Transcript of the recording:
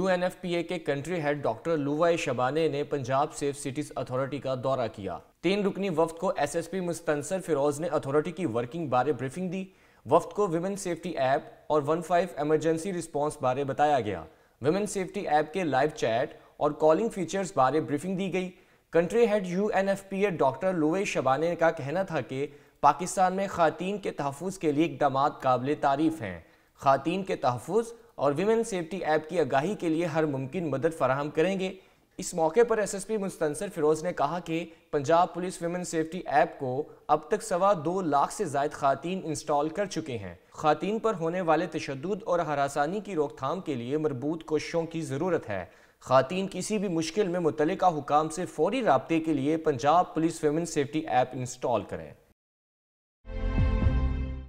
UNFPA के country head doctor लुवाई शबाने ने पंजाब सेफ सिटीज अथॉरिटी का दौरा किया तीन रुकनी वफ्त को एसएसपी मुस्तंसर फिरोज ने अथॉरिटी की वर्किंग बारे ब्रीफिंग दी वफ्त को विमेन सेफ्टी ऐप और वन फाइव एमरजेंसी रिस्पॉन्स बारे बताया गया विमेन सेफ्टी ऐप के लाइव चैट और कॉलिंग फीचर्स बारे ब्रीफिंग दी गई कंट्री हेड यू डॉक्टर लुवे शबाने का कहना था कि पाकिस्तान में खातन के तहफ़ के लिए इकदाम काबिल तारीफ हैं खातन के तहफ़ और वीमेन सेफ्टी ऐप की आगाही के लिए हर मुमकिन मदद फराहम करेंगे इस मौके पर S S P Mustansar Feroz ने कहा कि Punjab police women safety app को अब तक सवा दो लाख से जायद खातन इंस्टॉल कर चुके हैं खातन पर होने वाले तशद और हरासानी की रोकथाम के लिए मरबूत कोशिशों की ज़रूरत है खातन किसी भी मुश्किल में मुतल हुकाम से फौरी रबते के लिए Punjab police women safety app install करें